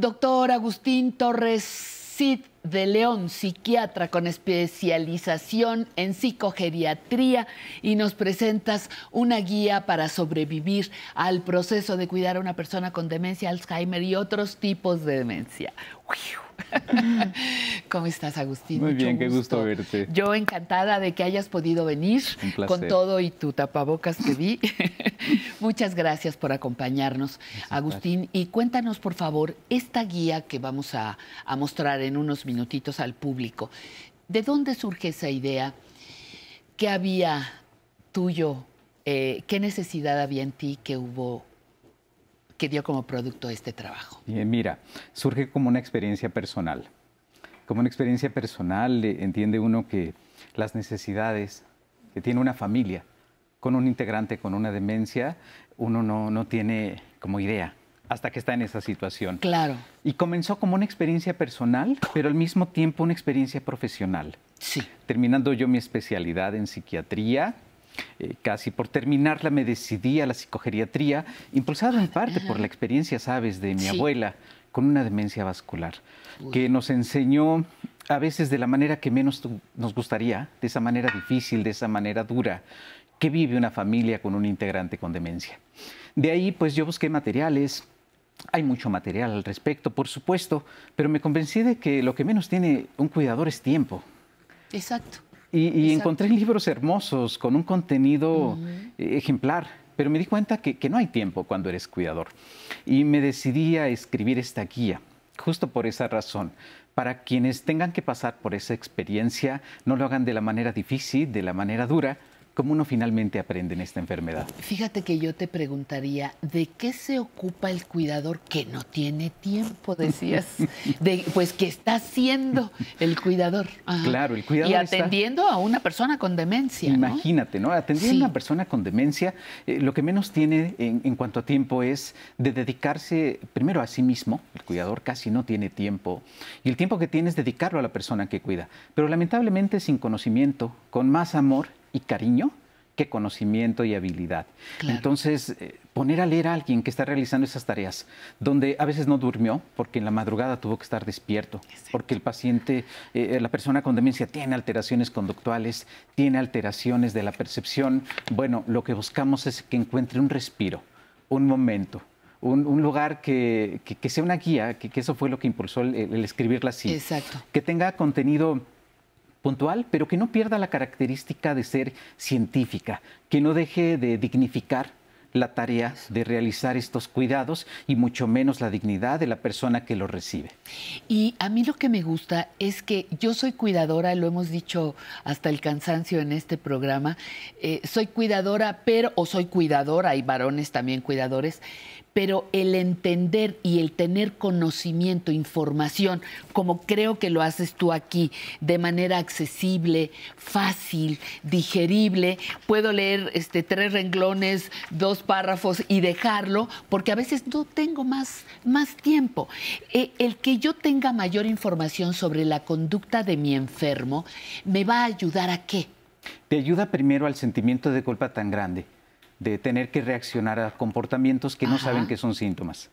Doctor Agustín Torres Cid de León, psiquiatra con especialización en psicogeriatría, y nos presentas una guía para sobrevivir al proceso de cuidar a una persona con demencia, Alzheimer y otros tipos de demencia. ¿Cómo estás, Agustín? Muy bien, qué gusto. verte. Yo encantada de que hayas podido venir con todo y tu tapabocas que vi. Muchas gracias por acompañarnos, Agustín. Y cuéntanos, por favor, esta guía que vamos a, mostrar en unos minutitos al público. ¿De dónde surge esa idea? ¿Qué había tuyo? Eh, ¿Qué necesidad había en ti que hubo que dio como producto este trabajo? Bien, eh, mira, surge como una experiencia personal. Como una experiencia personal eh, entiende uno que las necesidades que tiene una familia con un integrante con una demencia, uno no, no tiene como idea hasta que está en esa situación. Claro. Y comenzó como una experiencia personal, pero al mismo tiempo una experiencia profesional. Sí. Terminando yo mi especialidad en psiquiatría, eh, casi por terminarla me decidí a la psicogeriatría, impulsado en parte por la experiencia, sabes, de mi abuela con una demencia vascular, que nos enseñó a veces de la manera que menos nos gustaría, de esa manera difícil, de esa manera dura, que vive una familia con un integrante con demencia. De ahí, pues yo busqué materiales, hay mucho material al respecto, por supuesto, pero me convencí de que lo que menos tiene un cuidador es tiempo. Exacto. Y, encontré libros hermosos con un contenido eh, ejemplar, pero me di cuenta que, que no hay tiempo cuando eres cuidador. Y me decidí a escribir esta guía, justo por esa razón, para quienes tengan que pasar por esa experiencia, no lo hagan de la manera difícil, de la manera dura, ¿Cómo uno finalmente aprende en esta enfermedad? Fíjate que yo te preguntaría, ¿de qué se ocupa el cuidador que no tiene tiempo, decías? De, pues que está siendo el cuidador. Claro, el cuidador. Y atendiendo a una persona con demencia. Imagínate, ¿no? Atendiendo a una persona con demencia, eh, lo que menos tiene en, cuanto a tiempo es de dedicarse primero a sí mismo. El cuidador casi no tiene tiempo. Y el tiempo que tiene es dedicarlo a la persona que cuida. Pero lamentablemente sin conocimiento, con más amor y cariño, qué conocimiento y habilidad. Entonces, eh, poner a leer a alguien que está realizando esas tareas, donde a veces no durmió porque en la madrugada tuvo que estar despierto, porque el paciente, eh, eh, la persona con demencia tiene alteraciones conductuales, tiene alteraciones de la percepción. Bueno, lo que buscamos es que encuentre un respiro, un momento, un, lugar que, sea una guía, que, eso fue lo que impulsó el, el escribirla así. Exacto. Que tenga contenido puntual, pero que no pierda la característica de ser científica, que no deje de dignificar la tarea de realizar estos cuidados y mucho menos la dignidad de la persona que lo recibe. Y a mí lo que me gusta es que yo soy cuidadora, lo hemos dicho hasta el cansancio en este programa, eh, soy cuidadora, pero, o soy cuidadora, hay varones también cuidadores, pero el entender y el tener conocimiento, información, como creo que lo haces tú aquí, de manera accesible, fácil, digerible, puedo leer este, tres renglones, dos párrafos y dejarlo, porque a veces no tengo más, tiempo. Eh, el que yo tenga mayor información sobre la conducta de mi enfermo, ¿me va a ayudar a qué? Te ayuda primero al sentimiento de culpa tan grande de tener que reaccionar a comportamientos que no saben que son síntomas.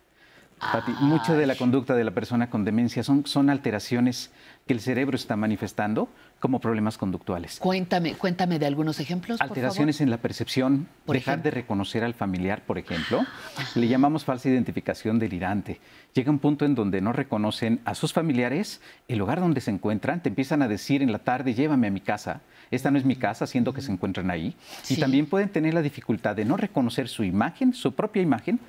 Pati, mucha de la conducta de la persona con demencia son, son alteraciones que el cerebro está manifestando como problemas conductuales. Cuéntame, cuéntame de algunos ejemplos. Alteraciones en la percepción, dejar de reconocer al familiar, por ejemplo. Le llamamos falsa identificación delirante. Llega un punto en donde no reconocen a sus familiares, el lugar donde se encuentran, te empiezan a decir en la tarde, llévame a mi casa. Esta no es mi casa, siendo que se encuentran ahí. Y también pueden tener la dificultad de no reconocer su imagen, su propia imagen,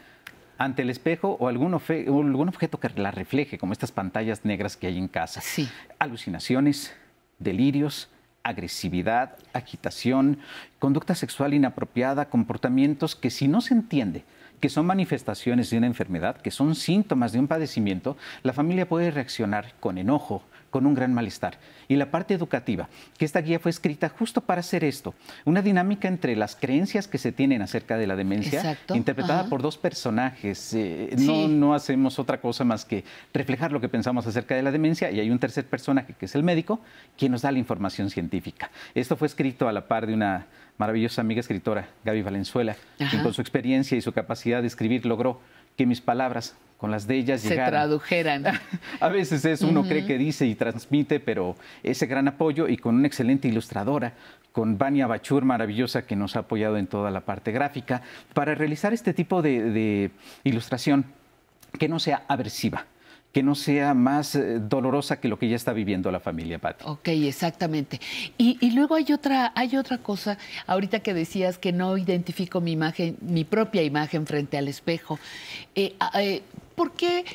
ante el espejo o algún, objeto que la refleje, como estas pantallas negras que hay en casa. Sí. Alucinaciones, delirios, agresividad, agitación, conducta sexual inapropiada, comportamientos que si no se entiende, que son manifestaciones de una enfermedad, que son síntomas de un padecimiento, la familia puede reaccionar con enojo, con un gran malestar. Y la parte educativa, que esta guía fue escrita justo para hacer esto, una dinámica entre las creencias que se tienen acerca de la demencia, interpretada por dos personajes. Eh, no, no hacemos otra cosa más que reflejar lo que pensamos acerca de la demencia y hay un tercer personaje, que es el médico, quien nos da la información científica. Esto fue escrito a la par de una maravillosa amiga escritora, Gaby Valenzuela, quien con su experiencia y su capacidad de escribir logró que mis palabras con las de ellas se tradujeran. A veces es uno cree que dice y transmite, pero ese gran apoyo y con una excelente ilustradora, con Vania Bachur, maravillosa, que nos ha apoyado en toda la parte gráfica, para realizar este tipo de, de ilustración que no sea aversiva que no sea más eh, dolorosa que lo que ya está viviendo la familia, Pati. Ok, exactamente. Y, luego hay otra, hay otra cosa, ahorita que decías que no identifico mi imagen, mi propia imagen frente al espejo. Eh, ah, eh, ¿por qué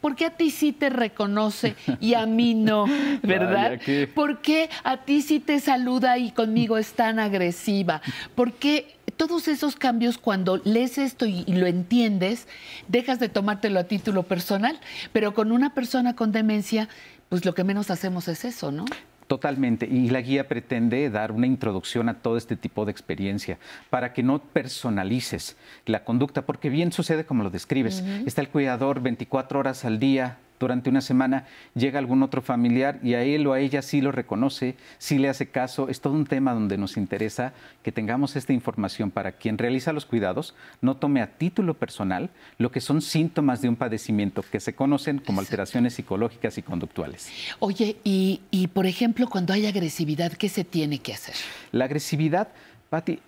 por qué a ti sí te reconoce y a mí no, verdad? ¿Por qué a ti sí te saluda y conmigo es tan agresiva? ¿Por qué todos esos cambios, cuando lees esto y, lo entiendes, dejas de tomártelo a título personal, pero con una persona con demencia, pues lo que menos hacemos es eso, ¿no? Totalmente, y la guía pretende dar una introducción a todo este tipo de experiencia para que no personalices la conducta, porque bien sucede como lo describes. Está el cuidador 24 horas al día, durante una semana llega algún otro familiar y a él o a ella sí lo reconoce, sí le hace caso. Es todo un tema donde nos interesa que tengamos esta información para quien realiza los cuidados no tome a título personal lo que son síntomas de un padecimiento que se conocen como alteraciones psicológicas y conductuales. Oye, y, por ejemplo, cuando hay agresividad, ¿qué se tiene que hacer? La agresividad, Pati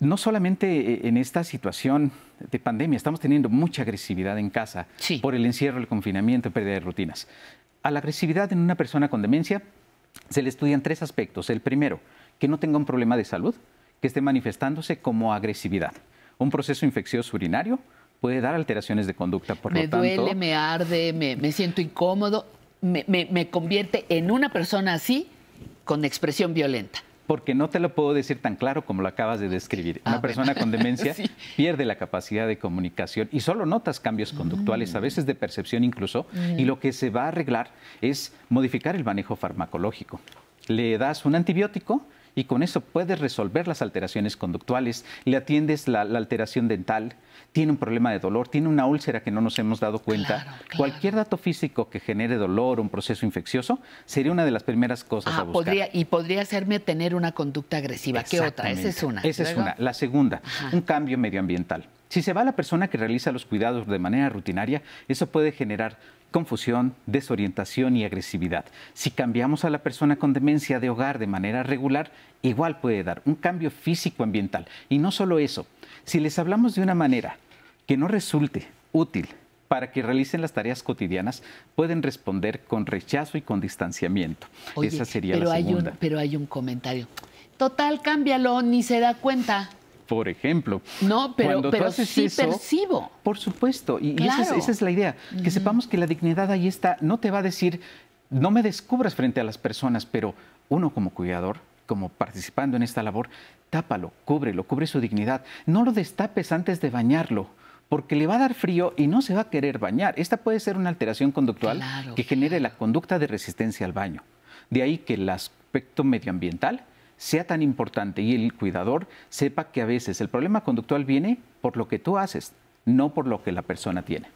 no solamente eh, en esta situación de pandemia, estamos teniendo mucha agresividad en casa por el encierro, el confinamiento, pérdida de rutinas. A la agresividad en una persona con demencia se le estudian tres aspectos. El primero, que no tenga un problema de salud que esté manifestándose como agresividad. Un proceso infeccioso urinario puede dar alteraciones de conducta, por lo tanto... Me duele, me arde, me, siento incómodo, me convierte en una persona así con expresión violenta porque no te lo puedo decir tan claro como lo acabas de describir. Una ah, persona con demencia pierde la capacidad de comunicación y solo notas cambios conductuales, a mm. veces de percepción incluso, y mm. lo que se va a arreglar es modificar el manejo farmacológico. Le das un antibiótico, y con eso puedes resolver las alteraciones conductuales, le atiendes la, alteración dental, tiene un problema de dolor, tiene una úlcera que no nos hemos dado cuenta. Cualquier dato físico que genere dolor, o un proceso infeccioso, sería una de las primeras cosas ah, a buscar. Podría, y podría hacerme tener una conducta agresiva. ¿Qué otra? Esa es una. Esa es una. La segunda, un cambio medioambiental. Si se va la persona que realiza los cuidados de manera rutinaria, eso puede generar confusión, desorientación y agresividad. Si cambiamos a la persona con demencia de hogar de manera regular, igual puede dar un cambio físico ambiental. Y no solo eso, si les hablamos de una manera que no resulte útil para que realicen las tareas cotidianas, pueden responder con rechazo y con distanciamiento. Esa sería la pero hay un comentario. Total, cámbialo, ni se da cuenta por ejemplo. No, pero, sí percibo. Por supuesto, y, esa, es, la idea, que sepamos que la dignidad ahí está, no te va a decir, no me descubras frente a las personas, pero uno como cuidador, como participando en esta labor, tápalo, cúbrelo, cubre su dignidad, no lo destapes antes de bañarlo porque le va a dar frío y no se va a querer bañar. Esta puede ser una alteración conductual que genere la conducta de resistencia al baño. De ahí que el aspecto medioambiental sea tan importante y el cuidador sepa que a veces el problema conductual viene por lo que tú haces, no por lo que la persona tiene.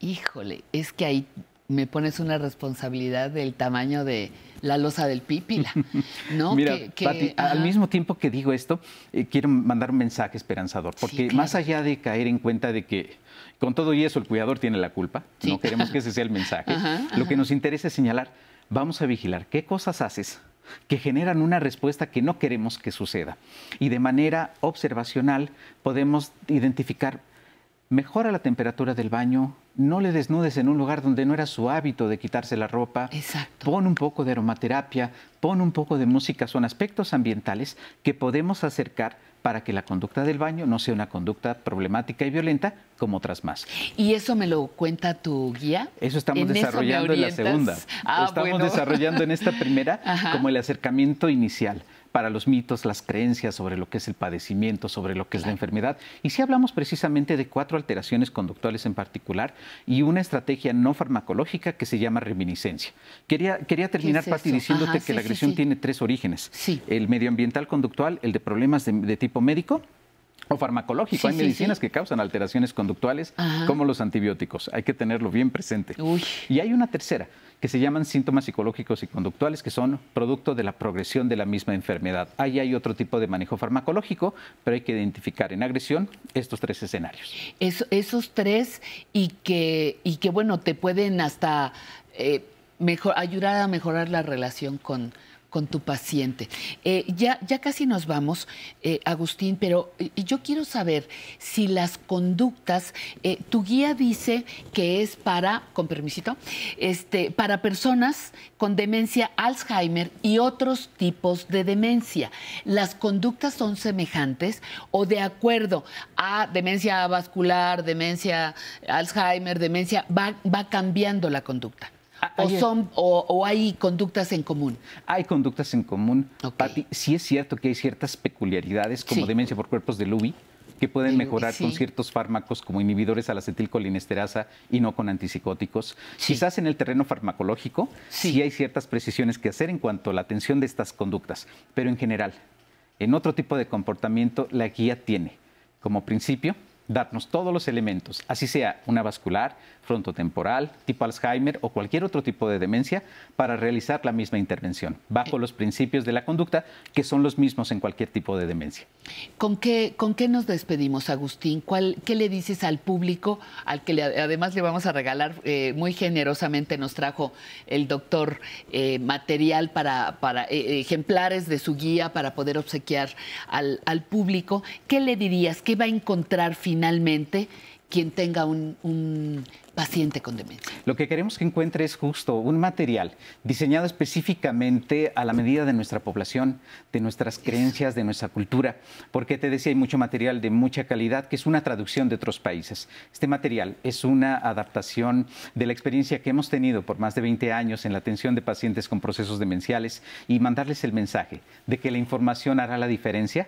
Híjole, es que ahí me pones una responsabilidad del tamaño de la losa del pípila, ¿no? Mira, Pati, al mismo tiempo que digo esto, eh, quiero mandar un mensaje esperanzador, porque más allá de caer en cuenta de que con todo y eso el cuidador tiene la culpa, no queremos que ese sea el mensaje, lo que nos interesa es señalar, vamos a vigilar qué cosas haces que generan una respuesta que no queremos que suceda. Y de manera observacional podemos identificar mejora la temperatura del baño, no le desnudes en un lugar donde no era su hábito de quitarse la ropa. Exacto. Pon un poco de aromaterapia, pon un poco de música. Son aspectos ambientales que podemos acercar para que la conducta del baño no sea una conducta problemática y violenta como otras más. ¿Y eso me lo cuenta tu guía? Eso estamos desarrollando en la segunda. Ah, estamos desarrollando en esta primera como el acercamiento inicial para los mitos, las creencias sobre lo que es el padecimiento, sobre lo que es la enfermedad. Y si hablamos precisamente de cuatro alteraciones conductuales en particular y una estrategia no farmacológica que se llama reminiscencia. Quería, terminar, Pati, diciéndote que la agresión tiene tres orígenes. El medioambiental conductual, el de problemas de, tipo médico o farmacológico. Hay medicinas que causan alteraciones conductuales, como los antibióticos. Hay que tenerlo bien presente. Y hay una tercera, que se llaman síntomas psicológicos y conductuales, que son producto de la progresión de la misma enfermedad. Ahí hay otro tipo de manejo farmacológico, pero hay que identificar en agresión estos tres escenarios. esos tres y que, y que, bueno, te pueden hasta eh, ayudar a mejorar la relación con, con tu paciente. Eh, ya, ya casi nos vamos, eh, Agustín, pero eh, yo quiero saber si las conductas, tu guía dice que es para, con permisito, este, para personas con demencia Alzheimer y otros tipos de demencia. ¿Las conductas son semejantes o de acuerdo a demencia vascular, demencia Alzheimer, demencia, va cambiando la conducta? o, hay conductas en común? Hay conductas en común. sí es cierto que hay ciertas peculiaridades como demencia por cuerpos de Lewy que pueden mejorar con ciertos fármacos como inhibidores a la acetilcolinesterasa y no con antipsicóticos. Quizás en el terreno farmacológico sí hay ciertas precisiones que hacer en cuanto a la atención de estas conductas, pero en general, en otro tipo de comportamiento la guía tiene como principio darnos todos los elementos, así sea una vascular, frontotemporal, tipo Alzheimer o cualquier otro tipo de demencia, para realizar la misma intervención, bajo los principios de la conducta, que son los mismos en cualquier tipo de demencia. ¿Con qué, con qué nos despedimos, Agustín? ¿Qué le dices al público, al que además le vamos a regalar eh, muy generosamente, nos trajo el doctor eh, material para, eh, ejemplares de su guía para poder obsequiar al, al público? ¿Qué le dirías? ¿Qué va a encontrar finalmente? finalmente quien tenga un, paciente con demencia. Lo que queremos que encuentre es justo un material diseñado específicamente a la medida de nuestra población, de nuestras creencias, de nuestra cultura, porque te decía, hay mucho material de mucha calidad que es una traducción de otros países. Este material es una adaptación de la experiencia que hemos tenido por más de 20 años en la atención de pacientes con procesos demenciales y mandarles el mensaje de que la información hará la diferencia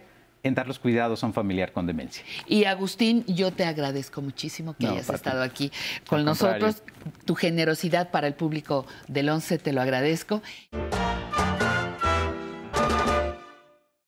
los cuidados son familiar con demencia. Y Agustín, yo te agradezco muchísimo que hayas estado aquí con nosotros. Tu generosidad para el público del 11 te lo agradezco.